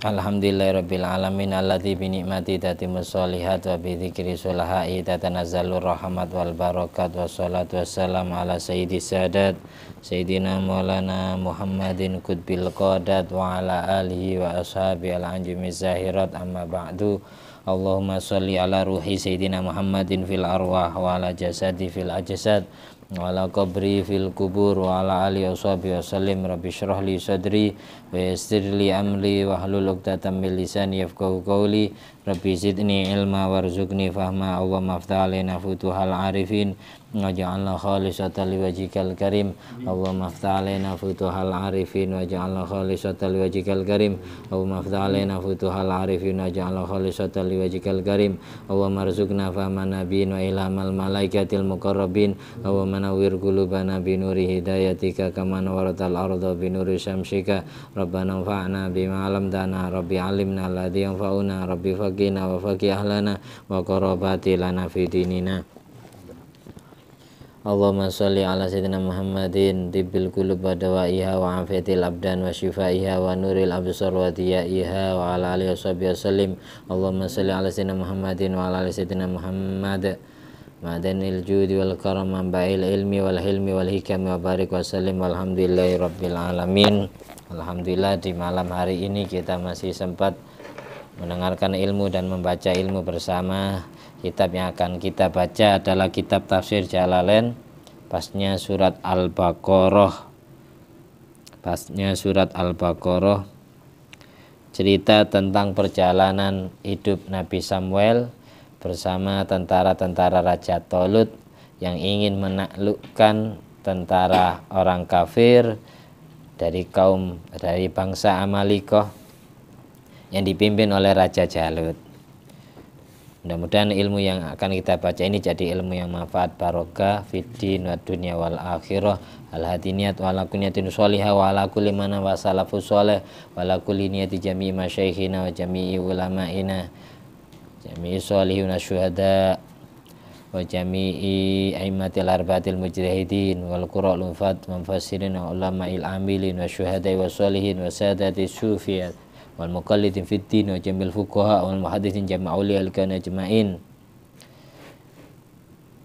Alhamdulillahirrabbilalamin alamin binikmati dati musolihat wa bi dzikri sulaha'i tatanazzalu rahmat wal barakat wa salatu wassalam ala sayyidi sadat sayyidina maulana Muhammadin kudbil qadat wa ala alihi wa ashabi al anjumi zahirat amma ba'du Allahumma salli ala ruhi sayyidina Muhammadin fil arwah wa ala jasadi fil ajasad wa ala qabri fil kubur wa ala alihi wa sahabi wa salim rabbi syrah li sadri Wesirli amli wahlu lokta tamilisan yef kaukauli, rabisitni elma warzukni fama awa maftale na futu halari arifin ngajah ala holi wajikal karim, awa maftale na futu halari fin, wajah ala holi wajikal karim, awa maftale na futu halari fin, wajah ala holi sotali wajikal karim, awa marzukna fama nabi noailah malma laikatil mokorobin, awa mana wirgulu bana binuri hidaiya tika kamana walo talaurdo Rabbana fa'na bima alamtana Rabbi alimna alladhi yanfa'una Rabbi faqina wa faqih ahlana wa qarabati lana fi dinina Allahumma sholli ala sayyidina Muhammadin tibbil qulub wa dawaiha wa afiyatil abdan wa shifaiha wa nuril absar wa diyaiha wa ala alihi washabihi wasallim Allahumma sholli ala sayyidina Muhammadin wa ala ali sayyidina Muhammad madanil judi wal karam bail ilmi wal hilmi wal hikam wa barik wa sallim walhamdulillahi rabbil alamin Alhamdulillah di malam hari ini kita masih sempat mendengarkan ilmu dan membaca ilmu bersama. Kitab yang akan kita baca adalah kitab tafsir Jalalain, pasnya surat Al-Baqarah. Pasnya surat Al-Baqarah cerita tentang perjalanan hidup Nabi Samuel bersama tentara-tentara Raja Tolut yang ingin menaklukkan tentara orang kafir dari kaum dari bangsa Amalikoh yang dipimpin oleh Raja Jalut. Mudah-mudahan ilmu yang akan kita baca ini jadi ilmu yang manfaat barokah fiddin wa dunya wal akhirah al hatiniyat wa ala kunyatin sholihah wa ala kulli mana wa salafus sholih wa ala kulli niyati jami'i masyaikhina wa jami'i ulama'ina jami'i sholihina syuhada' wa jami'i aimatil arbatil mujtahidin wal qura' lufat mufassirin wa ulama'il amilin wa syuhada'i wa salihin wa sadati sufiyat wal muqallidin fid din wa jamil fuqaha wal muhaddithin jama'uli al kana jama'in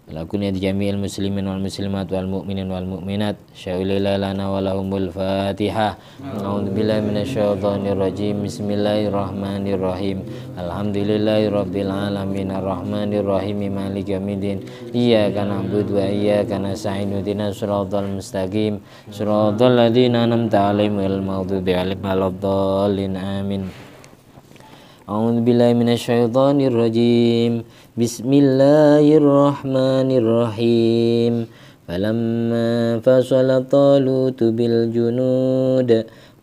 Alakuni jami'il muslimin wal muslimat wal mu'minin wal mu'minat Syawilila lana walahumul fatiha A'udhu billahi minasyaitanir rajim Bismillahirrahmanirrahim Alhamdulillahi rabbil alamin Ar-Rahmanirrahim Malik yamidin Iyaka na'budu wa iyaka nasta'in Udina suratul mustaqim Suratul ladina namta alim Wal maghdubi alim Waladdallin amin أعوذ بالله من الشيطان الرجيم بسم الله الرحمن الرحيم فلما فصل طالوت بالجنود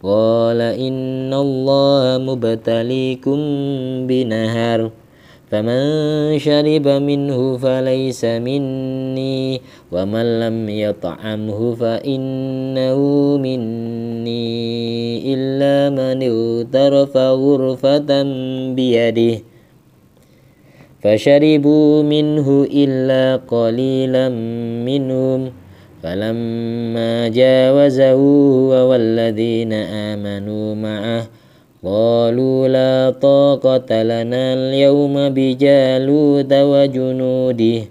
قال إن الله مبتليكم بنهر فمن شرب منه فليس مني ومن لم يطعمه فإنه مني إلا من اغترف غرفة بيده فشربوا منه إلا قليلا منهم فلما جاوزه هو والذين آمنوا معه قالوا لا طاقة لنا اليوم بجالوت وجنوده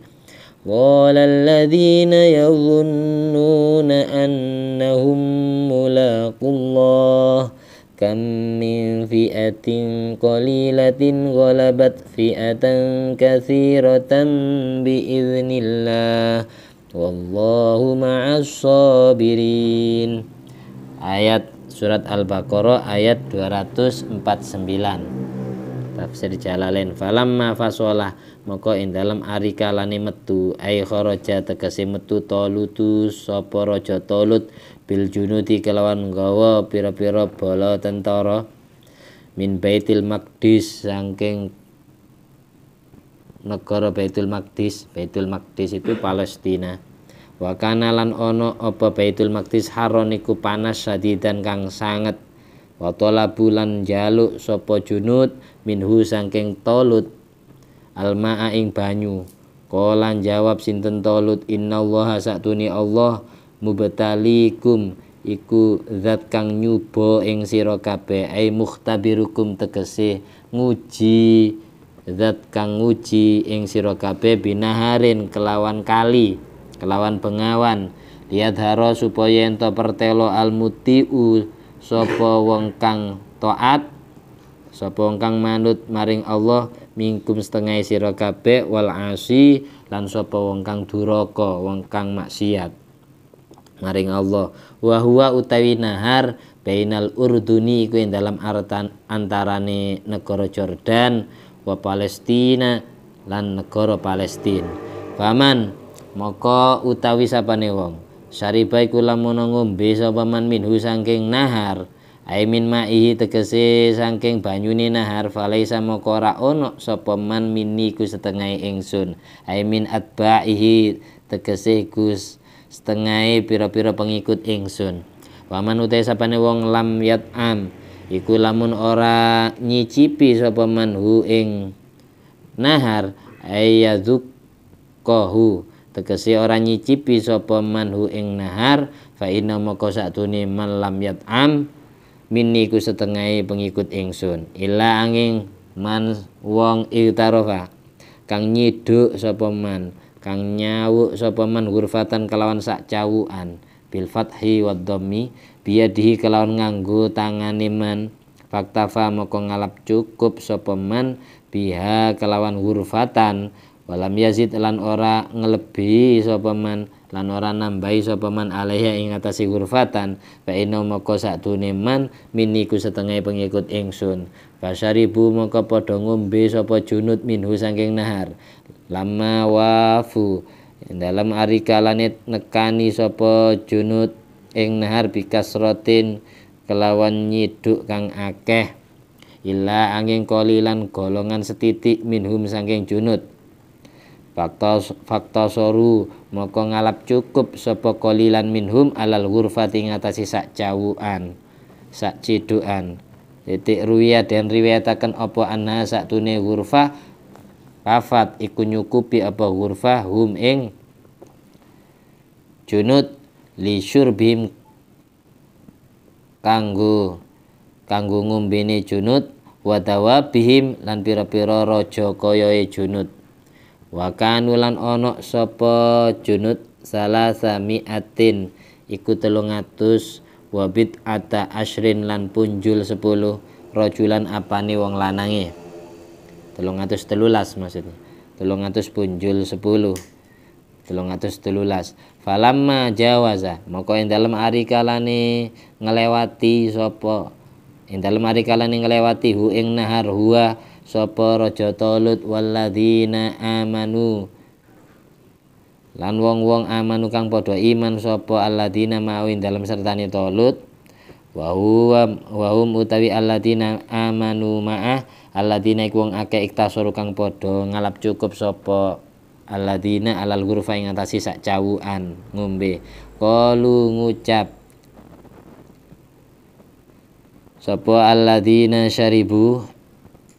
قال الذين يظنون أنهم ملاق الله كم من فئة قليلة غلبت فئة كثيرة بإذن الله والله مع الصابرين آيات surat Al-Baqarah ayat 249 tafsir Jalalain falamma fasolah maka ing dalam arikalane metu ai kharaja tegese metu tu sapa raja tolut bil junuti kelawan gawa pira-pira bala tentara min Baitul Maqdis saking negara Baitul Maqdis Baitul Maqdis itu Palestina wa kana lan ana apa Baitul Maqdis haron panas sadidan kang sanget wa talabu jaluk sapa junut minhu saking tolut Alma ing banyu kolan jawab sinten tolut Allah satuni Allah mubtalikum iku zat kang nyubo ing siro kabeh ai mukhtabirukum tegese nguji zat kang nguji ing sira kabeh binaharin kelawan kali kelawan bengawan lihat haro supaya ento pertelo almutiu sapa wong kang toat sapa wong kang manut maring Allah mingkum setengah sira kabeh wal asi lan sapa wong kang duraka wong kang maksiat maring Allah wa huwa utawi nahar bainal urduni iku ing dalam artan antarane negara Jordan wa Palestina lan negara Palestina faman moko utawi sapane wong Sari iku lamun ngombe sapa man minhu saking nahar Aimin ma'ihi tegese saking banyuni nahar falaisa sama kora ono sapa miniku mini ku setengah ingsun Aimin atba'ihi tegese Gus setengah piro-piro pengikut ingsun Waman utai sapane wong lam am iku lamun ora nyicipi sapa hueng hu ing nahar ayadzuk kohu tegese ora nyicipi sapa hueng hu ing nahar fa moko satune man lam am Miniku setengah pengikut ingsun Ila angin man wong itarofa kang nyiduk sopeman. kang nyawuk sopeman hurfatan kelawan sak cawukan bil fathi wad dhammi biyadihi kelawan nganggo tangane man faktafa moko ngalap cukup sopeman. biha kelawan hurfatan walam yazid lan ora ngelebi sopeman. man lan ora nambahi sapa man alaiha ing atase hurfatan fa inna maka sadune miniku setengah pengikut ingsun fasyaribu moko padha ngombe sapa junut minhu saking nahar lama wafu dalam arikalane nekani sapa junut ing nahar bikasrotin kelawan nyiduk kang akeh illa anging kolilan golongan setitik minhum saking junut Faktos fakta soru moko ngalap cukup sapa kolilan minhum alal ghurfati ngatasi sak cawuan sak ciduan titik ruya dan riwayatakan opo anna sak tune ghurfah kafat iku nyukupi apa ghurfah hum ing Junut li bim kanggo kanggo ngombene junut wadawa bihim lan pira-pira raja kayae junut wa kanu sopo junut sapa junud atin iku atus wabit ata asrin lan punjul 10 rajulan apane wong lanange telulas maksudnya 300 punjul 10 telulas. falamma jawaza moko yang dalam ari kalani ngelewati sopo ing dalem ari kalani ngelewati hu ing nahar huwa sapa raja Talut walladzina amanu lan wong-wong amanu kang padha iman sapa alladzina mawin dalam sertane Talut wa huwa utawi alladzina amanu ma'ah alladzina iku wong akeh iktasaru kang padha ngalap cukup sapa alladzina alal hurfa ing atase sak cawukan ngombe qalu ngucap sapa alladzina syaribu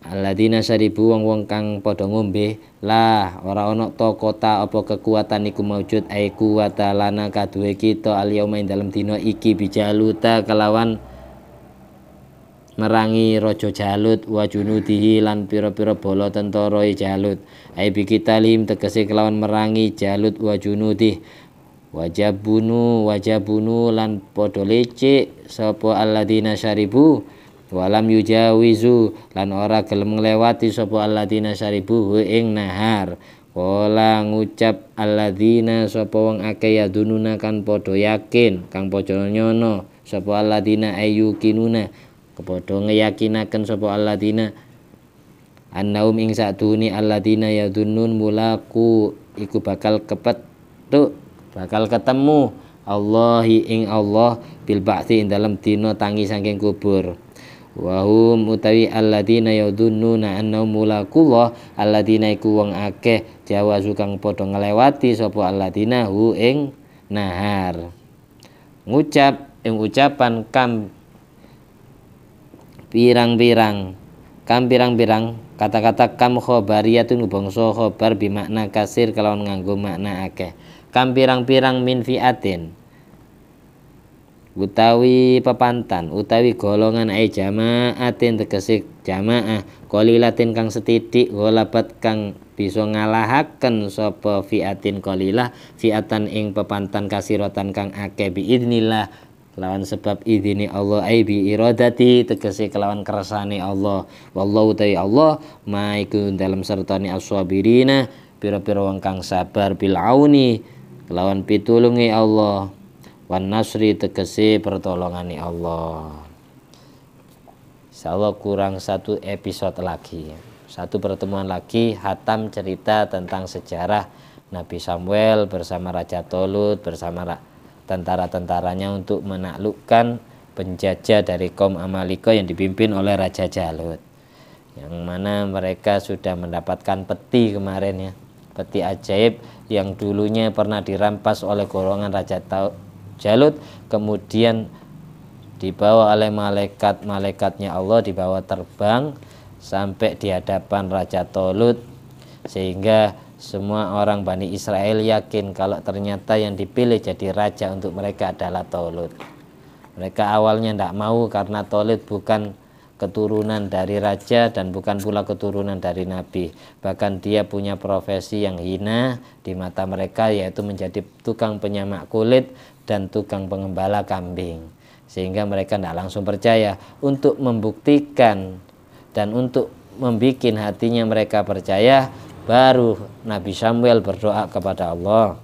alladzina syaribu wong-wong kang padha ngombe lah ora ana ta kota apa kekuatan iku maujud ai kuwata lana kaduwe kita alyauma ing dalem dina iki bijaluta kelawan merangi rojo Jalut wa junudihi lan pira-pira bala tentara e Jalut ai bikitalihim tegese kelawan merangi Jalut wa junudih wajabunu wajabunu lan padha lecik sapa alladzina syaribu walam yujawizu lan ora gelem nglewati sapa alladzina syaribu ing nahar kola ngucap alladzina sapa wong akeh yadununa kan padha yakin kang padha nyono sapa alladzina ayyukinuna kepadha ngeyakinakan sapa alladzina annaum ing saduni alladzina yadunun mulaku iku bakal kepet tuk bakal ketemu Allahi ing Allah bil ba'thi dalam dina tangi saking kubur wahum utawi alladzina yadhunnuna annahum mulaqullah alladzina iku wong akeh jawa sukang padha ngelewati sapa alladzina hu ing nahar ngucap ing ucapan kam pirang-pirang kam pirang-pirang kata-kata kam khobariyatun bangsa khobar bimakna kasir kelawan nganggo makna akeh kam pirang-pirang min fiatin utawi pepantan utawi golongan ai jamaatin tegese jamaah qalilatin kang setitik, ghalabat kang bisa ngalahaken sapa fiatin qalilah fiatan ing pepantan kasiratan kang akeh lah, lawan sebab idini Allah ai bi iradati tegese kelawan kersane Allah wallahu ta'ala Allah maikun dalam sertane as-sabirina pira-pira wong kang sabar bil auni kelawan pitulungi Allah wan nasri tegesi pertolongani Allah insya Allah kurang satu episode lagi satu pertemuan lagi hatam cerita tentang sejarah Nabi Samuel bersama Raja Tolut bersama tentara-tentaranya untuk menaklukkan penjajah dari kaum Amaliko yang dipimpin oleh Raja Jalut yang mana mereka sudah mendapatkan peti kemarin ya peti ajaib yang dulunya pernah dirampas oleh golongan Raja Jalut kemudian dibawa oleh malaikat-malaikatnya Allah dibawa terbang sampai di hadapan Raja Tolut sehingga semua orang Bani Israel yakin kalau ternyata yang dipilih jadi raja untuk mereka adalah Tolut mereka awalnya tidak mau karena Tolut bukan keturunan dari raja dan bukan pula keturunan dari nabi bahkan dia punya profesi yang hina di mata mereka yaitu menjadi tukang penyamak kulit dan tukang pengembala kambing sehingga mereka tidak langsung percaya untuk membuktikan dan untuk membuat hatinya mereka percaya baru Nabi Samuel berdoa kepada Allah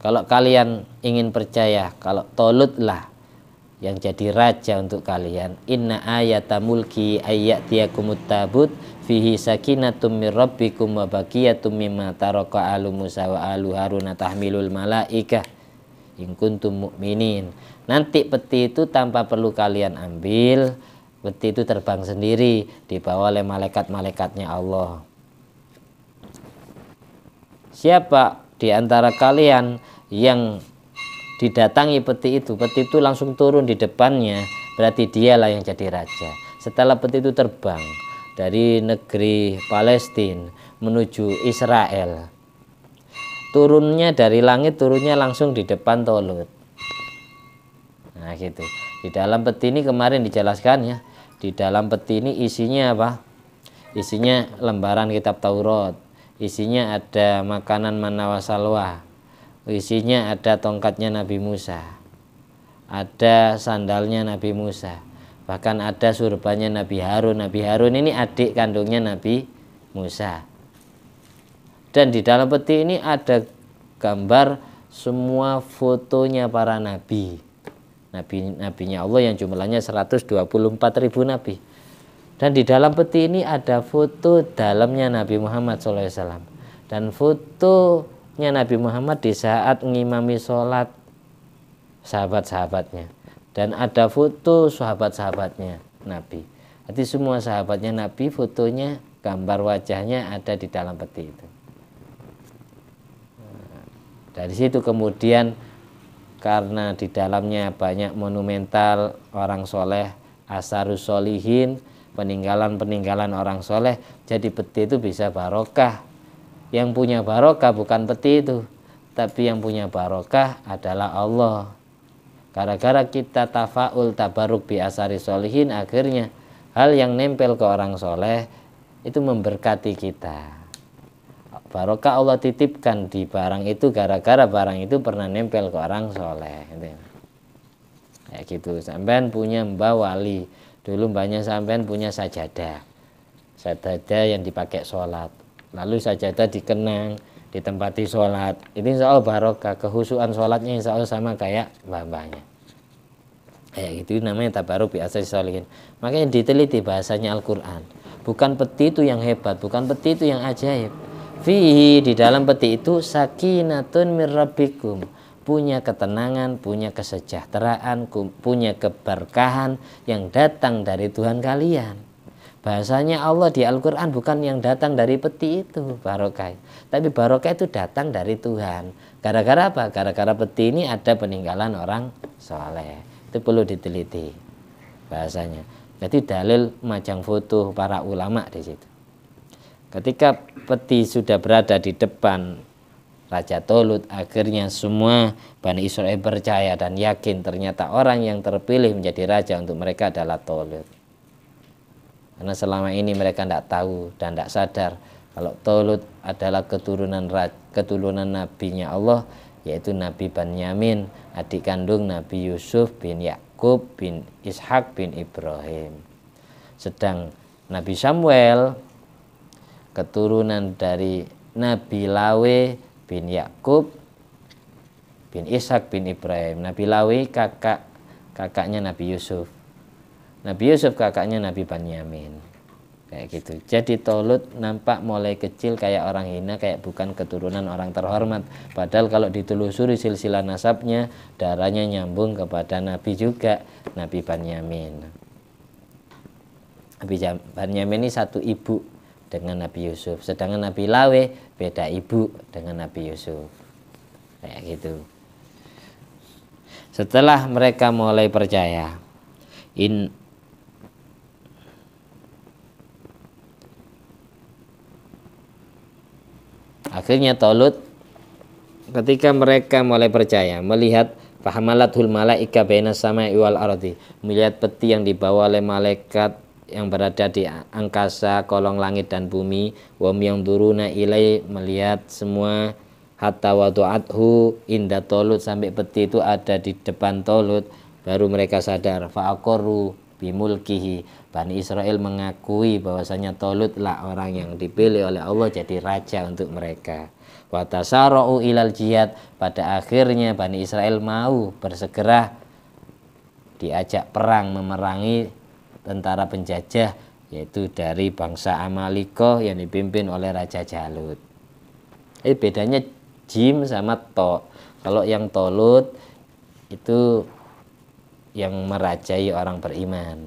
kalau kalian ingin percaya kalau tolutlah yang jadi raja untuk kalian inna ayatamulki mulki ayatiyakumut tabut fihi sakinatum mir rabbikum wa baqiyatum mimma taraka alu Musa wa alu Harun tahmilul malaikah in kuntum mu'minin. Nanti peti itu tanpa perlu kalian ambil, peti itu terbang sendiri dibawa oleh malaikat-malaikatnya Allah. Siapa di antara kalian yang didatangi peti itu, peti itu langsung turun di depannya, berarti dialah yang jadi raja. Setelah peti itu terbang, dari negeri Palestina menuju Israel. Turunnya dari langit, turunnya langsung di depan Tolut. Nah, gitu. Di dalam peti ini kemarin dijelaskan ya. Di dalam peti ini isinya apa? Isinya lembaran kitab Taurat. Isinya ada makanan manawa salwa. Isinya ada tongkatnya Nabi Musa. Ada sandalnya Nabi Musa Bahkan ada surbannya Nabi Harun. Nabi Harun ini adik kandungnya Nabi Musa. Dan di dalam peti ini ada gambar semua fotonya para nabi. Nabi nabinya Allah yang jumlahnya 124 ribu nabi. Dan di dalam peti ini ada foto dalamnya Nabi Muhammad SAW. Dan fotonya Nabi Muhammad di saat ngimami sholat sahabat-sahabatnya dan ada foto sahabat-sahabatnya Nabi. Jadi semua sahabatnya Nabi fotonya gambar wajahnya ada di dalam peti itu. Nah, dari situ kemudian karena di dalamnya banyak monumental orang soleh, asarus solihin, peninggalan-peninggalan orang soleh, jadi peti itu bisa barokah. Yang punya barokah bukan peti itu, tapi yang punya barokah adalah Allah gara-gara kita tafaul tabaruk bi asari solihin akhirnya hal yang nempel ke orang soleh itu memberkati kita barokah Allah titipkan di barang itu gara-gara barang itu pernah nempel ke orang soleh gitu Ya gitu sampean punya mbah wali dulu banyak sampean punya sajadah sajadah yang dipakai sholat lalu sajadah dikenang ditempati sholat ini insya Allah barokah kehusuan sholatnya insya Allah sama kayak bapaknya kayak gitu namanya tabaruk biasa sholihin makanya diteliti bahasanya Al-Quran bukan peti itu yang hebat bukan peti itu yang ajaib fihi di dalam peti itu sakinatun mirrabikum punya ketenangan, punya kesejahteraan, punya keberkahan yang datang dari Tuhan kalian Bahasanya Allah di Al-Quran bukan yang datang dari peti itu barokah. Tapi barokah itu datang dari Tuhan. Gara-gara apa? Gara-gara peti ini ada peninggalan orang soleh. Itu perlu diteliti bahasanya. Jadi dalil macam foto para ulama di situ. Ketika peti sudah berada di depan Raja Tolut akhirnya semua Bani Israel percaya dan yakin ternyata orang yang terpilih menjadi raja untuk mereka adalah Tolut. Karena selama ini mereka tidak tahu dan tidak sadar kalau Tolut adalah keturunan keturunan nabinya Allah yaitu Nabi Banyamin, adik kandung Nabi Yusuf bin Yakub bin Ishak bin Ibrahim. Sedang Nabi Samuel keturunan dari Nabi Lawe bin Yakub bin Ishak bin Ibrahim. Nabi Lawi kakak kakaknya Nabi Yusuf. Nabi Yusuf kakaknya Nabi Banyamin kayak gitu jadi Tolut nampak mulai kecil kayak orang hina kayak bukan keturunan orang terhormat padahal kalau ditelusuri silsilah nasabnya darahnya nyambung kepada Nabi juga Nabi Banyamin Nabi Banyamin ini satu ibu dengan Nabi Yusuf sedangkan Nabi Lawe beda ibu dengan Nabi Yusuf kayak gitu setelah mereka mulai percaya in Akhirnya Tolut ketika mereka mulai percaya melihat fahamalatul malaika baina sama iwal ardi. Melihat peti yang dibawa oleh malaikat yang berada di angkasa, kolong langit dan bumi. Wam yang duruna ilai melihat semua hatta wadu'athu inda tolut sampai peti itu ada di depan tolut baru mereka sadar fa'akoru bimulkihi Bani Israel mengakui bahwasanya lah orang yang dipilih oleh Allah jadi raja untuk mereka Watasaro'u ilal jihad pada akhirnya Bani Israel mau bersegera diajak perang memerangi tentara penjajah yaitu dari bangsa Amaliko yang dipimpin oleh Raja Jalut eh bedanya jim sama to kalau yang tolut itu yang merajai orang beriman.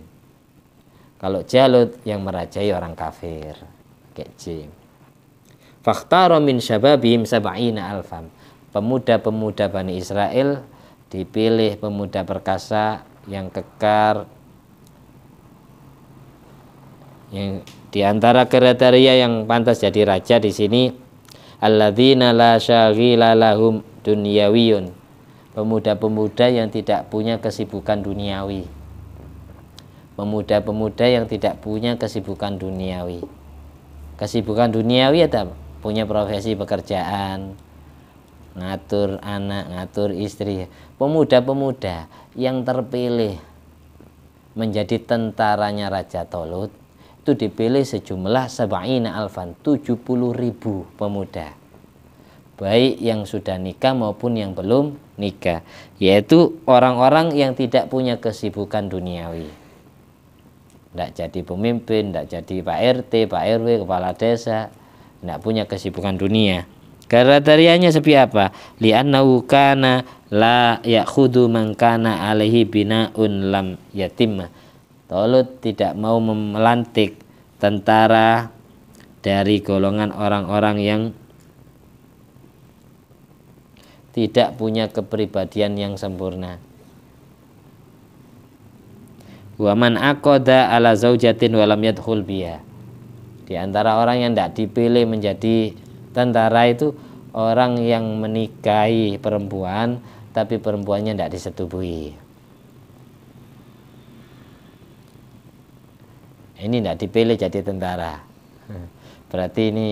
Kalau Jalut yang merajai orang kafir. Kayak J. Fakhtaro min syababihim sab'ina alfam. Pemuda-pemuda Bani Israel dipilih pemuda perkasa yang kekar yang di antara kriteria yang pantas jadi raja di sini alladzina la syaghila lahum dunyawiyun pemuda-pemuda yang tidak punya kesibukan duniawi pemuda-pemuda yang tidak punya kesibukan duniawi kesibukan duniawi ada punya profesi pekerjaan ngatur anak ngatur istri pemuda-pemuda yang terpilih menjadi tentaranya Raja Tolut itu dipilih sejumlah sab'ina alfan 70 ribu pemuda baik yang sudah nikah maupun yang belum nikah, yaitu orang-orang yang tidak punya kesibukan duniawi. Tidak jadi pemimpin, tidak jadi Pak RT, Pak RW, kepala desa, tidak punya kesibukan dunia. Kriterianya seperti apa? Li'annahu kana la yakhudu mangkana kana alaihi bina'un lam yatimah Tolut tidak mau melantik tentara dari golongan orang-orang yang tidak punya kepribadian yang sempurna. Waman akoda ala zaujatin walam yadkhul biya. Di antara orang yang tidak dipilih menjadi tentara itu orang yang menikahi perempuan tapi perempuannya tidak disetubuhi. Ini tidak dipilih jadi tentara. Berarti ini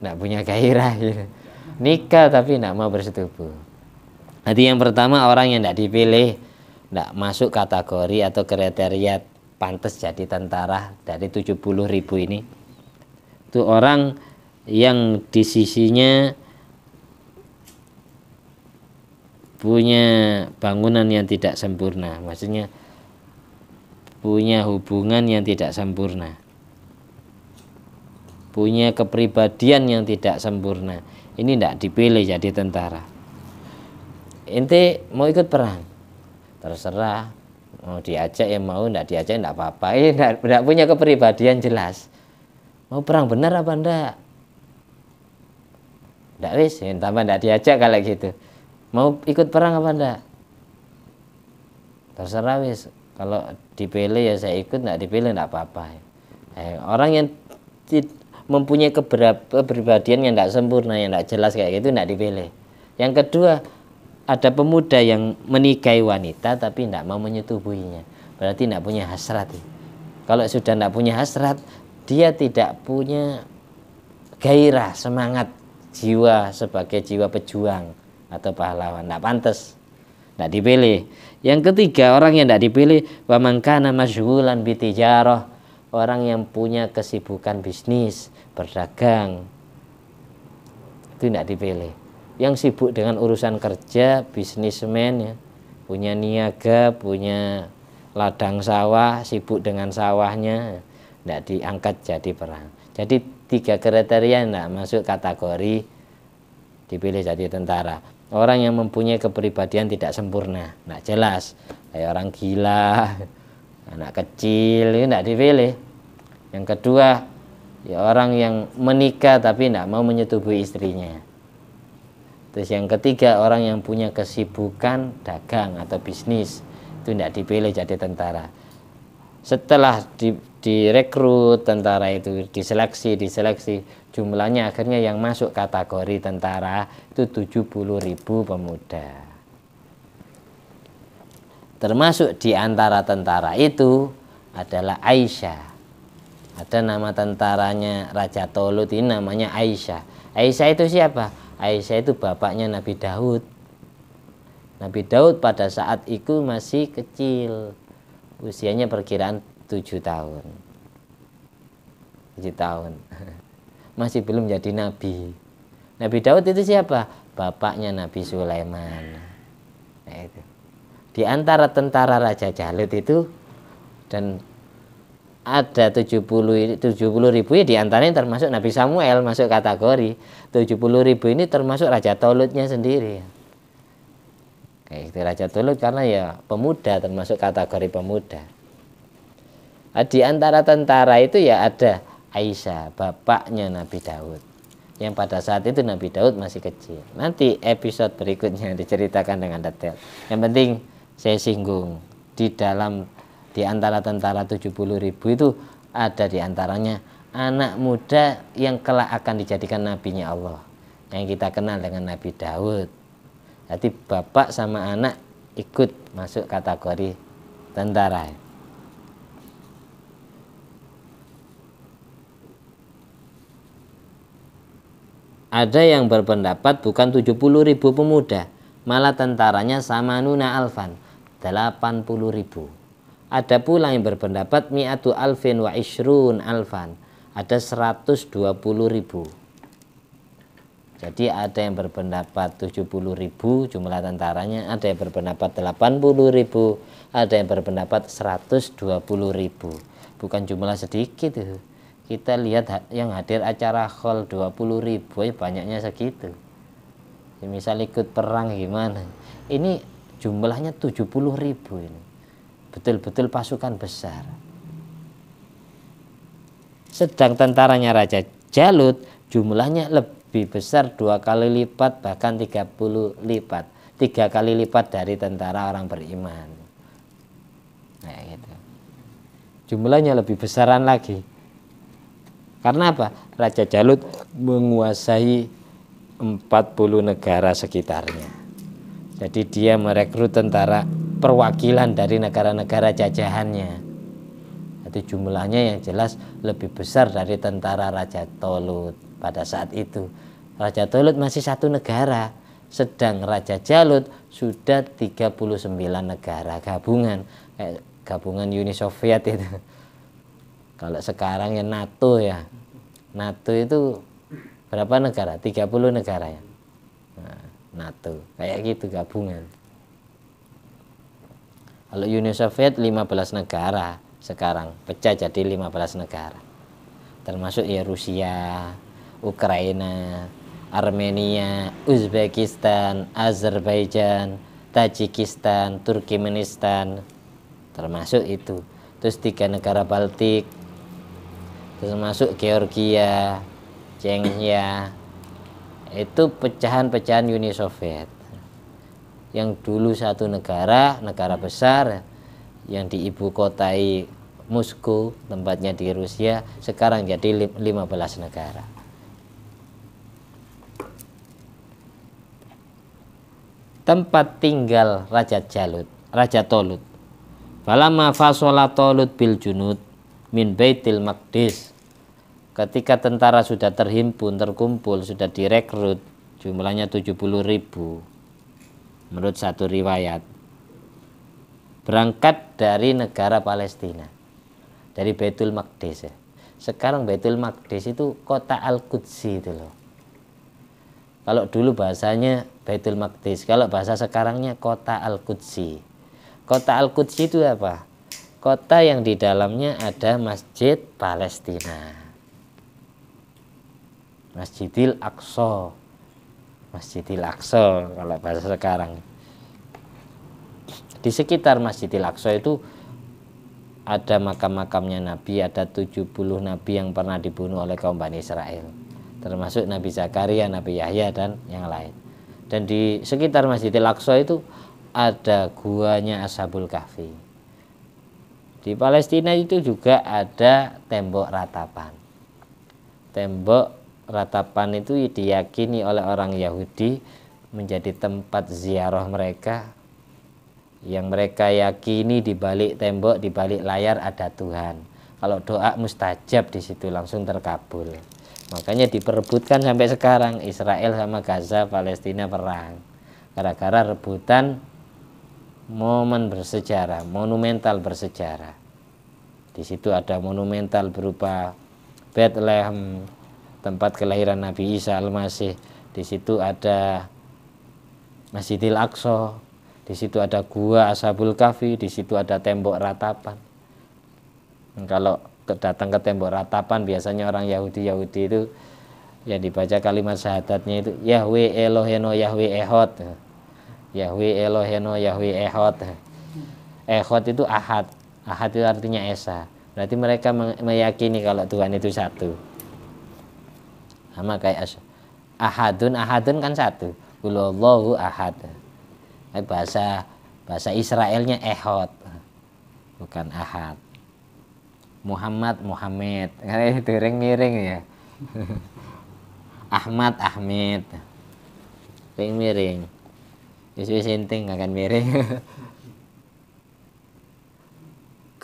tidak punya gairah. Gitu nikah tapi tidak mau bersetubuh. Jadi yang pertama orang yang tidak dipilih, tidak masuk kategori atau kriteria pantas jadi tentara dari 70 ribu ini. Itu orang yang di sisinya punya bangunan yang tidak sempurna, maksudnya punya hubungan yang tidak sempurna, punya kepribadian yang tidak sempurna ini tidak dipilih jadi tentara Inti mau ikut perang terserah mau diajak ya mau tidak diajak tidak apa-apa ini eh, tidak punya kepribadian jelas mau perang benar apa enggak tidak wis ya, tambah tidak diajak kalau gitu mau ikut perang apa enggak terserah wis kalau dipilih ya saya ikut tidak dipilih tidak apa-apa eh, orang yang mempunyai kepribadian yang tidak sempurna, yang tidak jelas kayak gitu tidak dipilih. Yang kedua, ada pemuda yang menikahi wanita tapi tidak mau menyetubuhinya. Berarti tidak punya hasrat. Kalau sudah tidak punya hasrat, dia tidak punya gairah, semangat jiwa sebagai jiwa pejuang atau pahlawan. Tidak pantas. Tidak dipilih. Yang ketiga, orang yang tidak dipilih, wamangkana masyhulan jaroh? orang yang punya kesibukan bisnis, berdagang. Itu tidak dipilih. Yang sibuk dengan urusan kerja, bisnismen ya, punya niaga, punya ladang sawah, sibuk dengan sawahnya, tidak diangkat jadi perang. Jadi tiga kriteria tidak masuk kategori dipilih jadi tentara. Orang yang mempunyai kepribadian tidak sempurna, tidak jelas, kayak orang gila, anak kecil itu tidak dipilih yang kedua ya orang yang menikah tapi tidak mau menyetubuhi istrinya terus yang ketiga orang yang punya kesibukan dagang atau bisnis itu tidak dipilih jadi tentara setelah di, direkrut tentara itu diseleksi diseleksi jumlahnya akhirnya yang masuk kategori tentara itu puluh ribu pemuda Termasuk di antara tentara itu adalah Aisyah. Ada nama tentaranya Raja Tolut ini namanya Aisyah. Aisyah itu siapa? Aisyah itu bapaknya Nabi Daud. Nabi Daud pada saat itu masih kecil. Usianya perkiraan 7 tahun. 7 tahun. Masih belum jadi nabi. Nabi Daud itu siapa? Bapaknya Nabi Sulaiman. Nah, itu di antara tentara Raja Jalut itu dan ada 70 70 ribu ya di antaranya termasuk Nabi Samuel masuk kategori 70 ribu ini termasuk Raja Tolutnya sendiri kayak itu Raja Tolut karena ya pemuda termasuk kategori pemuda nah, di antara tentara itu ya ada Aisyah bapaknya Nabi Daud yang pada saat itu Nabi Daud masih kecil nanti episode berikutnya diceritakan dengan detail yang penting saya singgung di dalam di antara tentara 70 ribu itu ada di antaranya anak muda yang kelak akan dijadikan nabinya Allah yang kita kenal dengan Nabi Daud. Jadi bapak sama anak ikut masuk kategori tentara. Ada yang berpendapat bukan 70 ribu pemuda, malah tentaranya sama Nuna Alfan. 80 ribu ada pula yang berpendapat mi'atu alfin wa ishrun alfan ada 120 ribu jadi ada yang berpendapat 70 ribu jumlah tentaranya ada yang berpendapat 80 ribu ada yang berpendapat 120 ribu bukan jumlah sedikit tuh kita lihat yang hadir acara hall 20 ribu eh, banyaknya segitu misal ikut perang gimana ini jumlahnya 70 ribu ini betul-betul pasukan besar sedang tentaranya Raja Jalut jumlahnya lebih besar dua kali lipat bahkan 30 lipat tiga kali lipat dari tentara orang beriman nah, gitu. jumlahnya lebih besaran lagi karena apa? Raja Jalut menguasai 40 negara sekitarnya jadi dia merekrut tentara perwakilan dari negara-negara jajahannya. Jadi jumlahnya yang jelas lebih besar dari tentara Raja Tolut pada saat itu. Raja Tolut masih satu negara, sedang Raja Jalut sudah 39 negara gabungan. Kayak gabungan Uni Soviet itu. Kalau sekarang ya NATO ya. NATO itu berapa negara? 30 negara ya. NATO kayak gitu gabungan kalau Uni Soviet 15 negara sekarang pecah jadi 15 negara termasuk ya Rusia Ukraina Armenia Uzbekistan Azerbaijan Tajikistan Turkmenistan termasuk itu terus tiga negara Baltik termasuk Georgia Chechnya itu pecahan-pecahan Uni Soviet yang dulu satu negara negara besar yang di ibu kota Moskow tempatnya di Rusia sekarang jadi 15 negara tempat tinggal Raja Jalut Raja Tolut Falama fasola Tolut bil Junud min Baitil Maqdis ketika tentara sudah terhimpun, terkumpul, sudah direkrut, jumlahnya 70 ribu, menurut satu riwayat, berangkat dari negara Palestina, dari Betul Maqdis. Ya. Sekarang Betul Maqdis itu kota Al-Qudsi itu loh. Kalau dulu bahasanya Baitul Maqdis, kalau bahasa sekarangnya kota Al-Qudsi. Kota Al-Qudsi itu apa? Kota yang di dalamnya ada masjid Palestina. Masjidil Aqsa Masjidil Aqsa kalau bahasa sekarang di sekitar Masjidil Aqsa itu ada makam-makamnya Nabi, ada 70 Nabi yang pernah dibunuh oleh kaum Bani Israel termasuk Nabi Zakaria, Nabi Yahya dan yang lain dan di sekitar Masjidil Aqsa itu ada guanya Ashabul Kahfi di Palestina itu juga ada tembok ratapan tembok ratapan itu diyakini oleh orang Yahudi menjadi tempat ziarah mereka yang mereka yakini di balik tembok, di balik layar ada Tuhan. Kalau doa mustajab di situ langsung terkabul. Makanya diperebutkan sampai sekarang Israel sama Gaza, Palestina perang. Gara-gara rebutan momen bersejarah, monumental bersejarah. Di situ ada monumental berupa Bethlehem, tempat kelahiran Nabi Isa Al-Masih. Di situ ada Masjidil Aqsa, di situ ada gua Ashabul Kahfi, di situ ada tembok ratapan. Kalau datang ke tembok ratapan biasanya orang Yahudi-Yahudi itu ya dibaca kalimat syahadatnya itu Yahweh Eloheno Yahweh Ehot Yahweh Eloheno Yahweh Ehot Ehot itu ahad ahad itu artinya esa berarti mereka meyakini kalau Tuhan itu satu sama kayak as ahadun ahadun kan satu kulullahu ahad bahasa bahasa Israelnya ehot bukan ahad Muhammad Muhammad karena itu ring miring ya Ahmad Ahmed ring miring isu sinting akan miring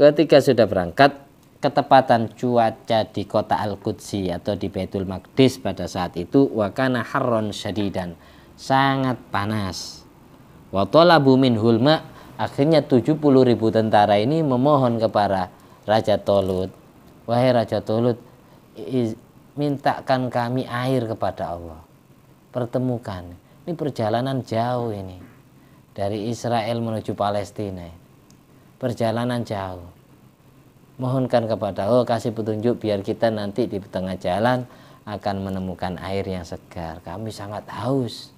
ketika sudah berangkat ketepatan cuaca di kota Al-Qudsi atau di Baitul Maqdis pada saat itu wakana haron harron dan sangat panas wa bumin hulma akhirnya akhirnya 70 ribu tentara ini memohon kepada Raja Tolut wahai Raja Tolut mintakan kami air kepada Allah pertemukan ini perjalanan jauh ini dari Israel menuju Palestina perjalanan jauh mohonkan kepada Allah kasih petunjuk biar kita nanti di tengah jalan akan menemukan air yang segar. Kami sangat haus.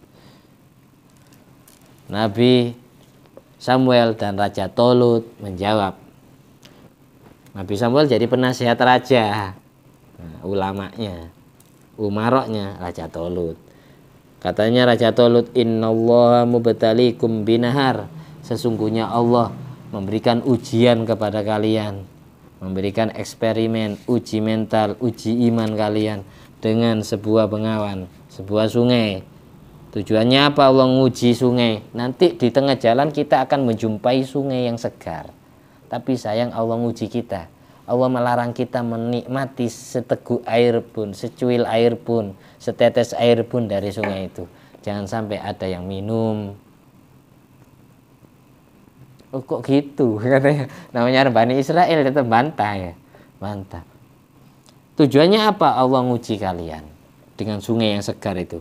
Nabi Samuel dan Raja Tolut menjawab. Nabi Samuel jadi penasihat raja, nah, ulamanya, umaroknya Raja Tolut. Katanya Raja Tolut, Innallaha mubtalikum binahar. Sesungguhnya Allah memberikan ujian kepada kalian memberikan eksperimen uji mental uji iman kalian dengan sebuah bengawan sebuah sungai tujuannya apa Allah uji sungai nanti di tengah jalan kita akan menjumpai sungai yang segar tapi sayang Allah uji kita Allah melarang kita menikmati seteguk air pun, secuil air pun, setetes air pun dari sungai itu. Jangan sampai ada yang minum, oh, kok gitu katanya namanya Bani Israel tetap bantah ya bantah tujuannya apa Allah nguji kalian dengan sungai yang segar itu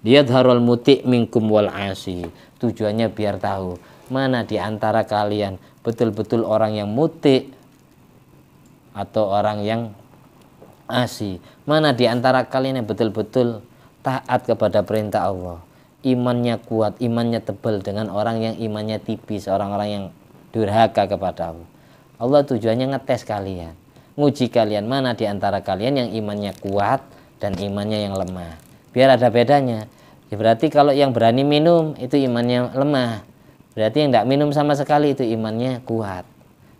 Dia darul muti mingkum wal asi tujuannya biar tahu mana di antara kalian betul-betul orang yang muti atau orang yang asi mana di antara kalian yang betul-betul taat kepada perintah Allah imannya kuat, imannya tebal dengan orang yang imannya tipis, orang-orang yang durhaka kepada Allah tujuannya ngetes kalian, nguji kalian mana di antara kalian yang imannya kuat dan imannya yang lemah. Biar ada bedanya. Ya berarti kalau yang berani minum itu imannya lemah. Berarti yang tidak minum sama sekali itu imannya kuat.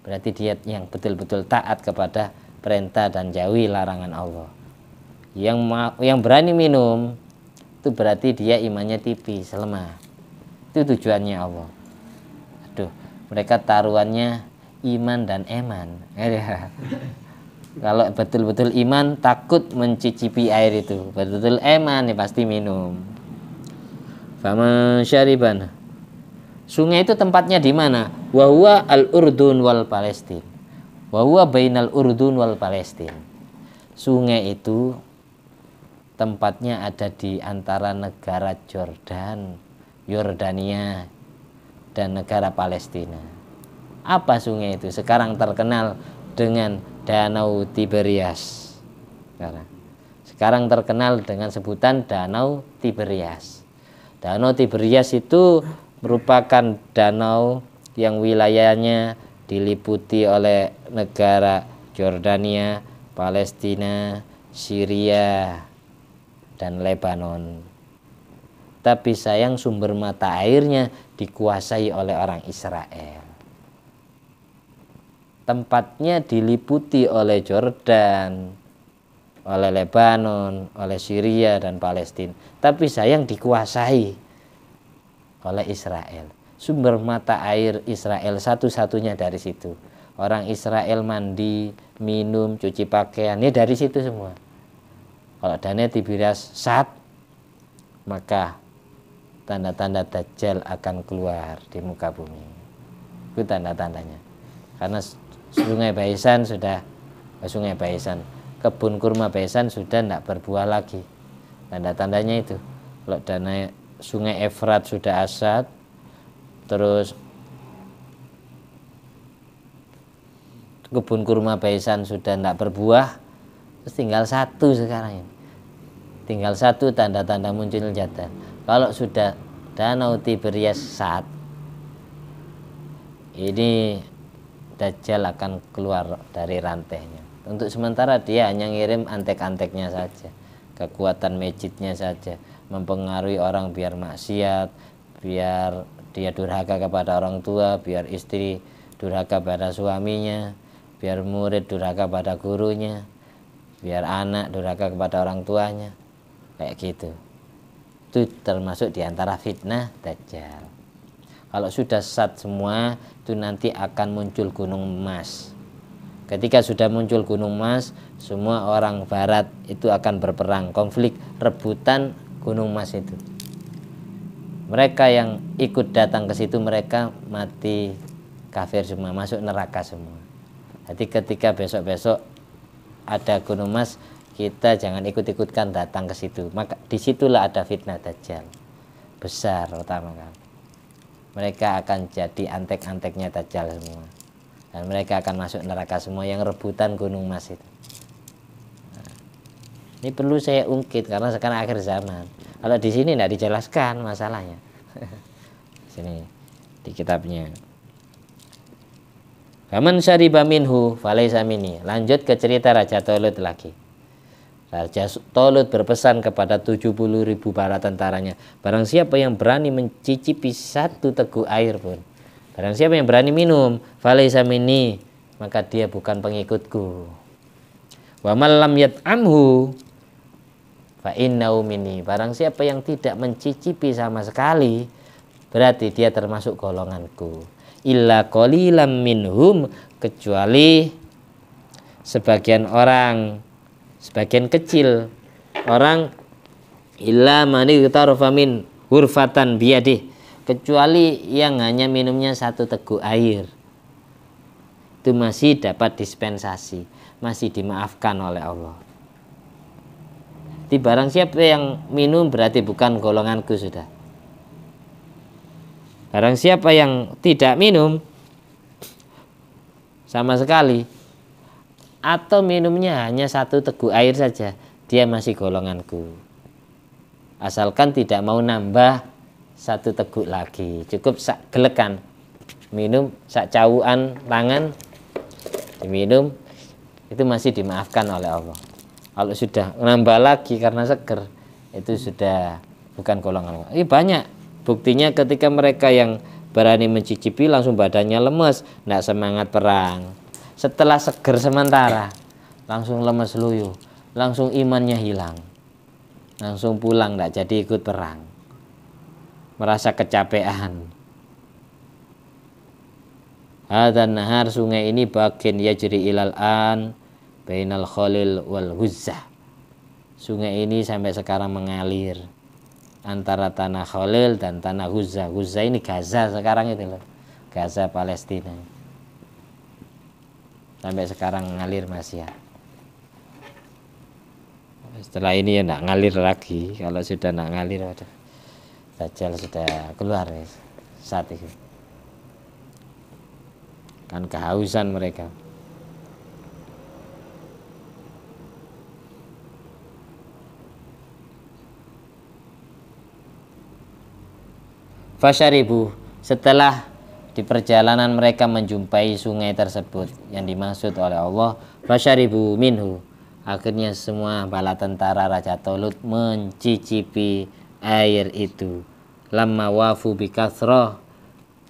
Berarti dia yang betul-betul taat kepada perintah dan jauhi larangan Allah. Yang yang berani minum itu berarti dia imannya tipis lemah itu tujuannya Allah aduh mereka taruhannya iman dan eman kalau betul-betul iman takut mencicipi air itu betul-betul eman ya pasti minum sama syariban Sungai itu tempatnya di mana? Wahwa al-Urdun wal Palestin. Wahwa bainal Urdun wal Palestin. Sungai itu tempatnya ada di antara negara Jordan, Yordania, dan negara Palestina. Apa sungai itu? Sekarang terkenal dengan Danau Tiberias. Sekarang, terkenal dengan sebutan Danau Tiberias. Danau Tiberias itu merupakan danau yang wilayahnya diliputi oleh negara Jordania, Palestina, Syria, dan Lebanon. Tapi sayang sumber mata airnya dikuasai oleh orang Israel. Tempatnya diliputi oleh Jordan, oleh Lebanon, oleh Syria dan Palestina. Tapi sayang dikuasai oleh Israel. Sumber mata air Israel satu-satunya dari situ. Orang Israel mandi, minum, cuci pakaiannya dari situ semua kalau dana Tiberias saat maka tanda-tanda Dajjal akan keluar di muka bumi. Itu tanda-tandanya. Karena sungai Baisan sudah eh, sungai Baisan, kebun kurma Baisan sudah tidak berbuah lagi. Tanda-tandanya itu. Kalau dana sungai Efrat sudah asat, terus kebun kurma Baisan sudah tidak berbuah, terus tinggal satu sekarang ini tinggal satu tanda-tanda muncul jatah, kalau sudah danau Tiberias saat ini Dajjal akan keluar dari rantainya untuk sementara dia hanya ngirim antek-anteknya saja kekuatan mejitnya saja mempengaruhi orang biar maksiat biar dia durhaka kepada orang tua biar istri durhaka pada suaminya biar murid durhaka pada gurunya biar anak durhaka kepada orang tuanya kayak gitu itu termasuk diantara fitnah dajjal kalau sudah sesat semua itu nanti akan muncul gunung emas ketika sudah muncul gunung emas semua orang barat itu akan berperang konflik rebutan gunung emas itu mereka yang ikut datang ke situ mereka mati kafir semua masuk neraka semua jadi ketika besok-besok ada gunung emas kita jangan ikut-ikutkan datang ke situ maka disitulah ada fitnah dajjal besar utama kan mereka akan jadi antek-anteknya dajjal semua dan mereka akan masuk neraka semua yang rebutan gunung mas itu nah, ini perlu saya ungkit karena sekarang akhir zaman kalau di sini tidak dijelaskan masalahnya sini di kitabnya Faman syariba baminhu falaisa mini. Lanjut ke cerita Raja Tolut lagi. Raja Tolut berpesan kepada 70 ribu para tentaranya, barang siapa yang berani mencicipi satu teguk air pun, barang siapa yang berani minum, falaisa minni, maka dia bukan pengikutku. Wa malam yat amhu, fa innahu minni. Barang siapa yang tidak mencicipi sama sekali, berarti dia termasuk golonganku. Illa kolilam minhum kecuali sebagian orang sebagian kecil orang illa mani min hurfatan biadih kecuali yang hanya minumnya satu teguk air itu masih dapat dispensasi masih dimaafkan oleh Allah di barang siapa yang minum berarti bukan golonganku sudah barang siapa yang tidak minum sama sekali atau minumnya hanya satu teguk air saja, dia masih golonganku. Asalkan tidak mau nambah satu teguk lagi, cukup sak gelekan. Minum sak cawuan tangan diminum itu masih dimaafkan oleh Allah. Kalau sudah nambah lagi karena seger, itu sudah bukan golongan. Ini banyak buktinya ketika mereka yang berani mencicipi langsung badannya lemes, tidak semangat perang setelah seger sementara langsung lemes luyu langsung imannya hilang langsung pulang tidak jadi ikut perang merasa kecapean dan nahar sungai ini bagian ya jadi ilal an Bainal Khalil wal Huzzah. Sungai ini sampai sekarang mengalir antara tanah Khalil dan tanah Huzza. Huzza ini Gaza sekarang itu loh. Gaza Palestina sampai sekarang ngalir masih ya setelah ini ya nak ngalir lagi kalau sudah nak ngalir ada dajjal sudah keluar ya, saat itu kan kehausan mereka Fasyaribu setelah di perjalanan mereka menjumpai sungai tersebut yang dimaksud oleh Allah fasyaribu minhu. Akhirnya semua bala tentara Raja Tolut mencicipi air itu. Lama wafu bikathroh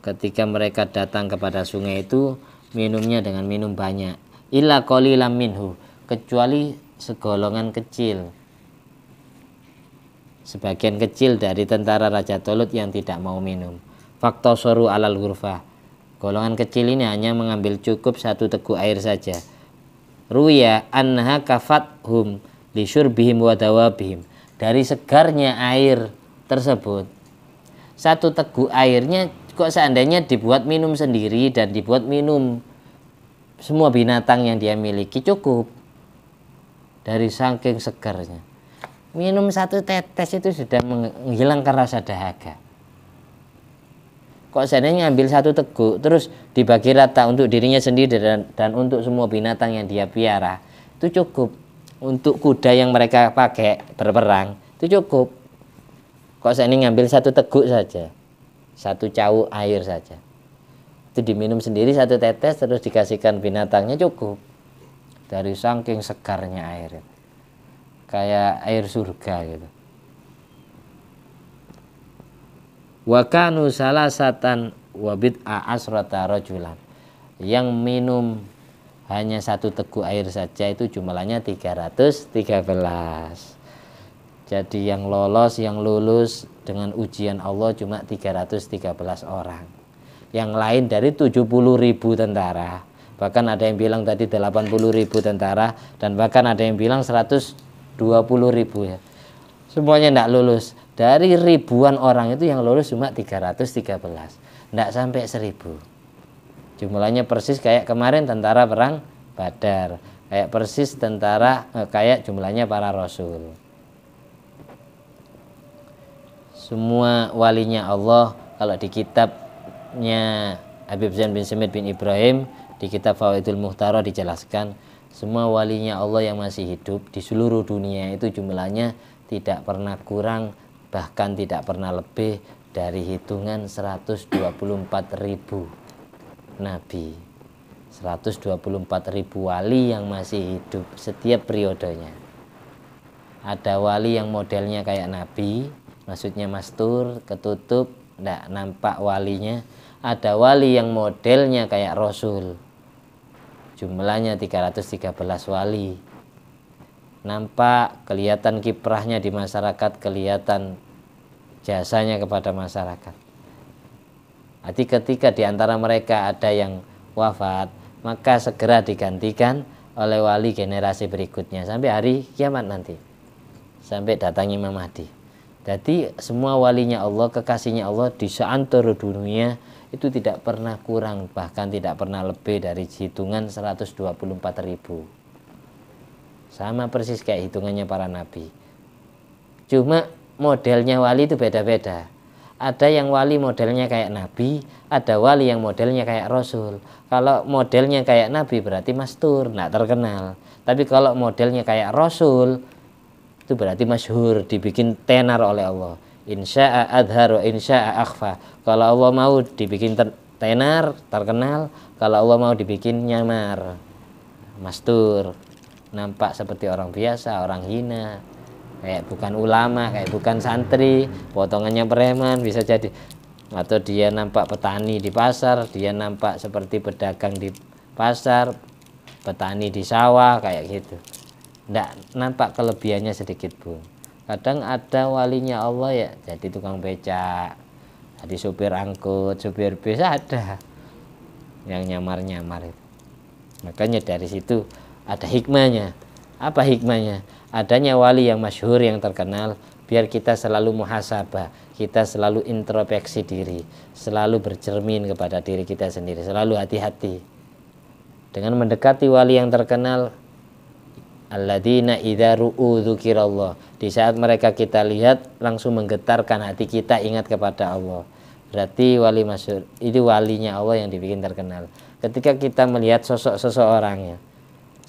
ketika mereka datang kepada sungai itu minumnya dengan minum banyak illa lam minhu kecuali segolongan kecil sebagian kecil dari tentara Raja Tolut yang tidak mau minum fakta soru alal gurfa golongan kecil ini hanya mengambil cukup satu teguk air saja ruya anha kafat hum bihim wa dawabihim dari segarnya air tersebut satu teguk airnya kok seandainya dibuat minum sendiri dan dibuat minum semua binatang yang dia miliki cukup dari saking segarnya minum satu tetes itu sudah menghilangkan rasa dahaga kok seandainya ngambil satu teguk terus dibagi rata untuk dirinya sendiri dan, dan untuk semua binatang yang dia piara itu cukup untuk kuda yang mereka pakai berperang itu cukup kok saya ini ngambil satu teguk saja satu cawu air saja itu diminum sendiri satu tetes terus dikasihkan binatangnya cukup dari saking segarnya air kayak air surga gitu wa kanu salasatan wa bid'a asrata rajulan yang minum hanya satu teguk air saja itu jumlahnya 313 jadi yang lolos yang lulus dengan ujian Allah cuma 313 orang yang lain dari 70 ribu tentara bahkan ada yang bilang tadi 80 ribu tentara dan bahkan ada yang bilang 120 ribu ya semuanya tidak lulus dari ribuan orang itu yang lulus cuma 313. Tidak sampai seribu. Jumlahnya persis kayak kemarin tentara perang Badar. Kayak persis tentara eh, kayak jumlahnya para rasul. Semua walinya Allah kalau di kitabnya Habib Zain bin Semit bin Ibrahim di kitab Fawaidul Muhtara dijelaskan semua walinya Allah yang masih hidup di seluruh dunia itu jumlahnya tidak pernah kurang bahkan tidak pernah lebih dari hitungan 124 ribu nabi 124 ribu wali yang masih hidup setiap periodenya ada wali yang modelnya kayak nabi maksudnya mastur ketutup tidak nampak walinya ada wali yang modelnya kayak rasul jumlahnya 313 wali nampak, kelihatan kiprahnya di masyarakat, kelihatan jasanya kepada masyarakat. Arti ketika di antara mereka ada yang wafat, maka segera digantikan oleh wali generasi berikutnya sampai hari kiamat nanti. Sampai datang Imam Mahdi. Jadi semua walinya Allah, kekasihnya Allah di seantero dunia itu tidak pernah kurang bahkan tidak pernah lebih dari hitungan 124 ribu sama persis kayak hitungannya para nabi. Cuma modelnya wali itu beda-beda. Ada yang wali modelnya kayak nabi, ada wali yang modelnya kayak rasul. Kalau modelnya kayak nabi berarti mastur, tidak terkenal. Tapi kalau modelnya kayak rasul, itu berarti masyhur, dibikin tenar oleh Allah. Insya adhar wa insya akhfa. Kalau Allah mau dibikin ter tenar, terkenal. Kalau Allah mau dibikin nyamar, mastur nampak seperti orang biasa, orang hina, kayak bukan ulama, kayak bukan santri, potongannya preman bisa jadi atau dia nampak petani di pasar, dia nampak seperti pedagang di pasar, petani di sawah kayak gitu. ndak nampak kelebihannya sedikit pun. Kadang ada walinya Allah ya, jadi tukang becak, jadi supir angkut, supir bis ada yang nyamar-nyamar itu. Makanya dari situ ada hikmahnya apa hikmahnya adanya wali yang masyhur yang terkenal biar kita selalu muhasabah kita selalu introspeksi diri selalu bercermin kepada diri kita sendiri selalu hati-hati dengan mendekati wali yang terkenal alladzina idza ru'u dzikrallah di saat mereka kita lihat langsung menggetarkan hati kita ingat kepada Allah berarti wali masyhur, itu walinya Allah yang dibikin terkenal ketika kita melihat sosok seseorangnya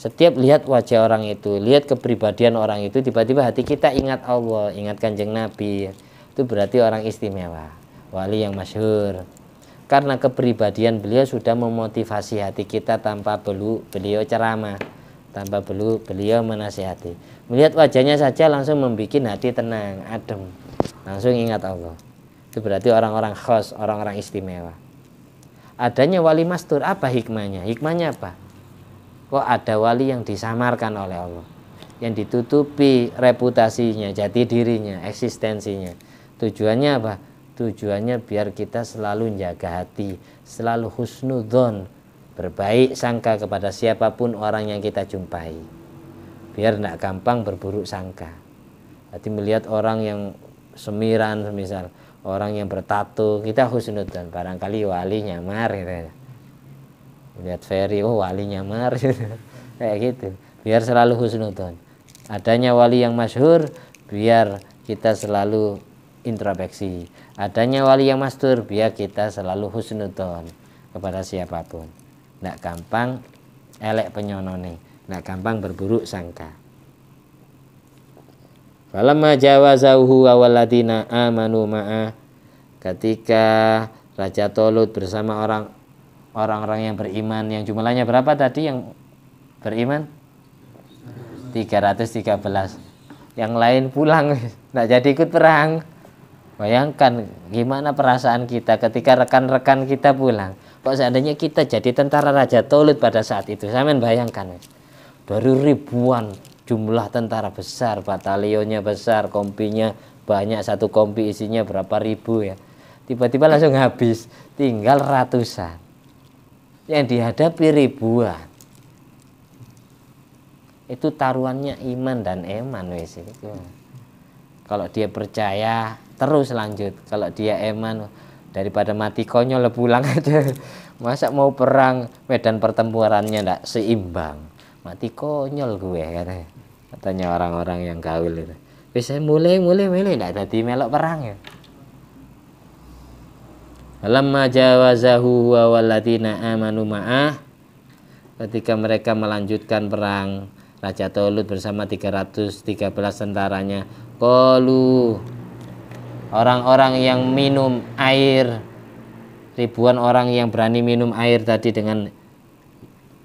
setiap lihat wajah orang itu, lihat kepribadian orang itu, tiba-tiba hati kita ingat Allah, ingat kanjeng Nabi. Itu berarti orang istimewa, wali yang masyhur. Karena kepribadian beliau sudah memotivasi hati kita tanpa belu, beliau ceramah, tanpa belu, beliau menasihati. Melihat wajahnya saja langsung membuat hati tenang, adem, langsung ingat Allah. Itu berarti orang-orang khos, orang-orang istimewa. Adanya wali mastur, apa hikmahnya? Hikmahnya apa? kok ada wali yang disamarkan oleh Allah yang ditutupi reputasinya, jati dirinya, eksistensinya. Tujuannya apa? Tujuannya biar kita selalu jaga hati, selalu husnudon, berbaik sangka kepada siapapun orang yang kita jumpai. Biar tidak gampang berburuk sangka. Hati melihat orang yang semiran, misal orang yang bertato, kita husnudon, barangkali wali nyamar gitu ya lihat Ferry oh walinya mar kayak gitu biar selalu husnudon adanya wali yang masyhur biar kita selalu introspeksi adanya wali yang masyhur, biar kita selalu husnudon kepada siapapun tidak gampang elek penyonone tidak gampang berburuk sangka Falamma jawazahu awaladina amanu ma'a ketika Raja Tolut bersama orang orang-orang yang beriman yang jumlahnya berapa tadi yang beriman 313 yang lain pulang nggak jadi ikut perang bayangkan gimana perasaan kita ketika rekan-rekan kita pulang kok seandainya kita jadi tentara Raja Tolut pada saat itu saya bayangkan dari ribuan jumlah tentara besar batalionnya besar kompinya banyak satu kompi isinya berapa ribu ya tiba-tiba langsung habis tinggal ratusan yang dihadapi ribuan itu taruhannya iman dan eman wes itu kalau dia percaya terus lanjut kalau dia eman daripada mati konyol pulang aja masa mau perang medan pertempurannya ndak seimbang mati konyol gue katanya katanya orang-orang yang gaul itu bisa mulai mulai mulai ndak tadi melok perang ya Lama jawazahu wa waladina amanu ma'ah ketika mereka melanjutkan perang Raja Tolut bersama 313 tentaranya Kolu orang-orang yang minum air ribuan orang yang berani minum air tadi dengan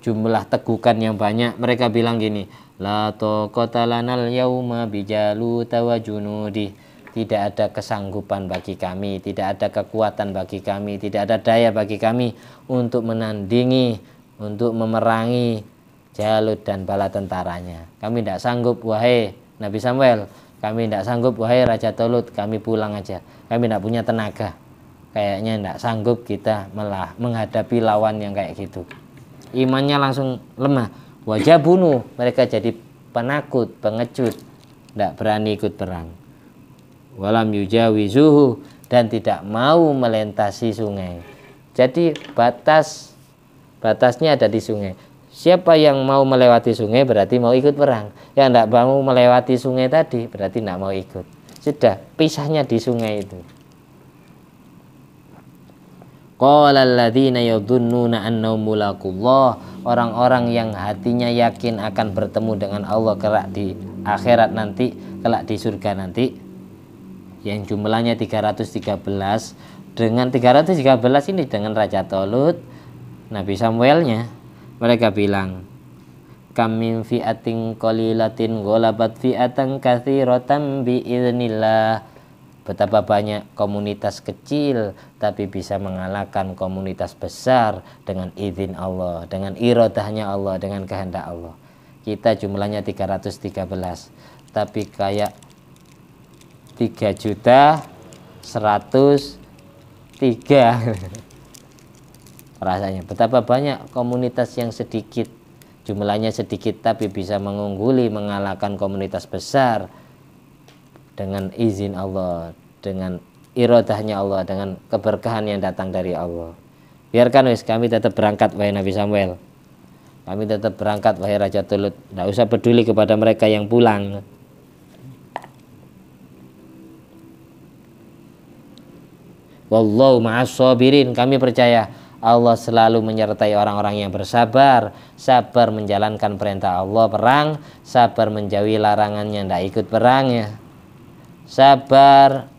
jumlah tegukan yang banyak mereka bilang gini la talanal yauma bijalu tawajunudi tidak ada kesanggupan bagi kami, tidak ada kekuatan bagi kami, tidak ada daya bagi kami untuk menandingi, untuk memerangi Jalut dan bala tentaranya. Kami tidak sanggup, wahai Nabi Samuel, kami tidak sanggup, wahai Raja Tolut, kami pulang aja. Kami tidak punya tenaga. Kayaknya tidak sanggup kita melah menghadapi lawan yang kayak gitu. Imannya langsung lemah. Wajah bunuh, mereka jadi penakut, pengecut, tidak berani ikut perang walam yujawizuhu dan tidak mau melintasi sungai. Jadi batas batasnya ada di sungai. Siapa yang mau melewati sungai berarti mau ikut perang. Yang tidak mau melewati sungai tadi berarti tidak mau ikut. Sudah pisahnya di sungai itu. orang-orang yang hatinya yakin akan bertemu dengan Allah kelak di akhirat nanti, kelak di surga nanti yang jumlahnya 313 dengan 313 ini dengan Raja Tolut Nabi Samuelnya mereka bilang kami fiatin qalilatin ghalabat fiatan bi biiznillah betapa banyak komunitas kecil tapi bisa mengalahkan komunitas besar dengan izin Allah dengan irodahnya Allah dengan kehendak Allah kita jumlahnya 313 tapi kayak tiga juta seratus tiga rasanya betapa banyak komunitas yang sedikit jumlahnya sedikit tapi bisa mengungguli mengalahkan komunitas besar dengan izin Allah dengan irodahnya Allah dengan keberkahan yang datang dari Allah biarkan wis kami tetap berangkat wahai Nabi Samuel kami tetap berangkat wahai Raja Tulut tidak usah peduli kepada mereka yang pulang Wallahu ma'asobirin Kami percaya Allah selalu menyertai orang-orang yang bersabar, sabar menjalankan perintah Allah perang, sabar menjauhi larangannya, tidak ikut perang ya. Sabar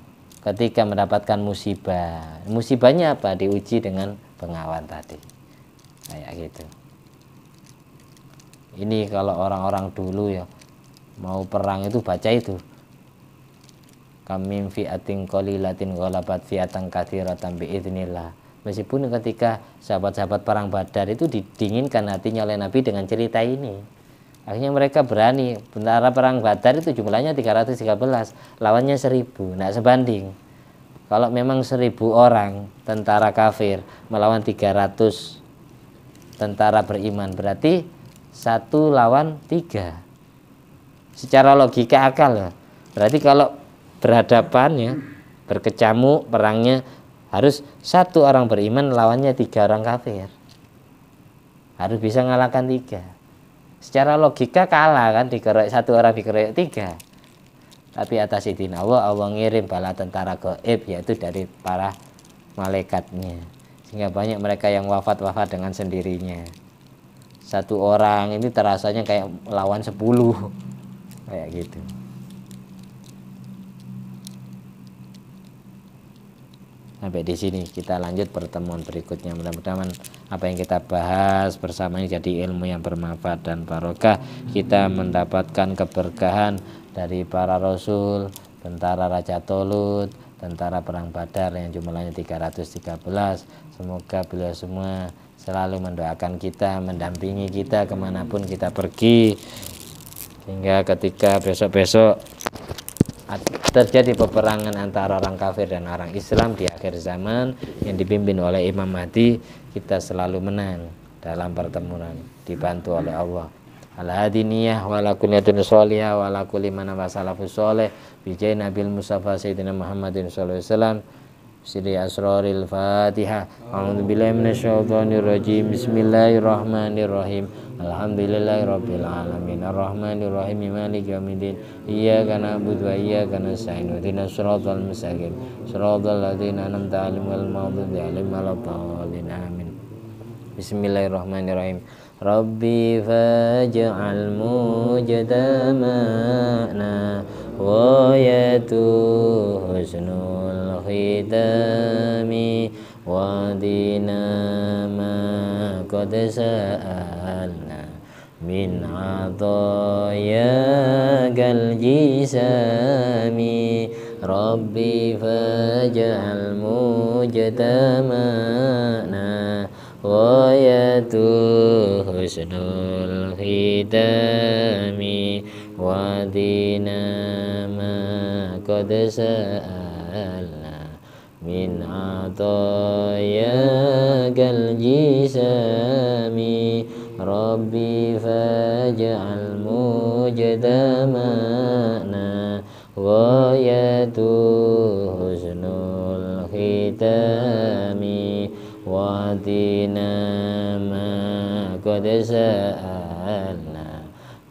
ketika mendapatkan musibah. Musibahnya apa? Diuji dengan pengawan tadi. Kayak gitu. Ini kalau orang-orang dulu ya mau perang itu baca itu Kamim fi'atin qalilatin ghalabat fi'atan katsiratan bi'idznillah. Meskipun ketika sahabat-sahabat perang Badar itu didinginkan hatinya oleh Nabi dengan cerita ini. Akhirnya mereka berani. Bentara perang Badar itu jumlahnya 313, lawannya 1000. Nah, sebanding. Kalau memang 1000 orang tentara kafir melawan 300 tentara beriman, berarti satu lawan tiga. Secara logika akal ya. Berarti kalau berhadapan ya berkecamuk perangnya harus satu orang beriman lawannya tiga orang kafir harus bisa ngalahkan tiga secara logika kalah kan dikeroyok satu orang dikeroyok tiga tapi atas izin Allah Allah ngirim bala tentara goib yaitu dari para malaikatnya sehingga banyak mereka yang wafat-wafat dengan sendirinya satu orang ini terasanya kayak lawan sepuluh kayak gitu sampai di sini kita lanjut pertemuan berikutnya mudah-mudahan apa yang kita bahas bersama ini jadi ilmu yang bermanfaat dan barokah kita mendapatkan keberkahan dari para rasul tentara Raja Tolut tentara perang Badar yang jumlahnya 313 semoga beliau semua selalu mendoakan kita mendampingi kita kemanapun kita pergi hingga ketika besok-besok terjadi peperangan antara orang kafir dan orang Islam di akhir zaman yang dipimpin oleh Imam Mahdi kita selalu menang dalam pertemuan dibantu oleh Allah al hadiniyah wala kulliyatun sholihah wala sholih bi nabil musafa sayyidina Muhammadin sallallahu alaihi wasallam Siri asroril Fatihah A'udzu billahi minasyaitonir rajim Bismillahirrahmanirrahim Alhamdulillahi rabbil alamin Arrahmanir rahim maliki yaumiddin Iyyaka na'budu wa iyyaka nasta'in Ihdinas siratal mustaqim Siratal ladzina an'amta 'alaihim wal maghdubi 'alaihim waladdallin Amin Bismillahirrahmanirrahim Rabbi faj'al mujtama'na wayatu husnul khitami wa dina ma qad sa'alna min adaya gal jisami rabbi faj'al mujtama'na wayatu husnul khitami wa dina ma قد سألنا من عطاياك الجسام ربي فاجعل مجتمعنا غاية حسن الختام واعطنا ما قد سألنا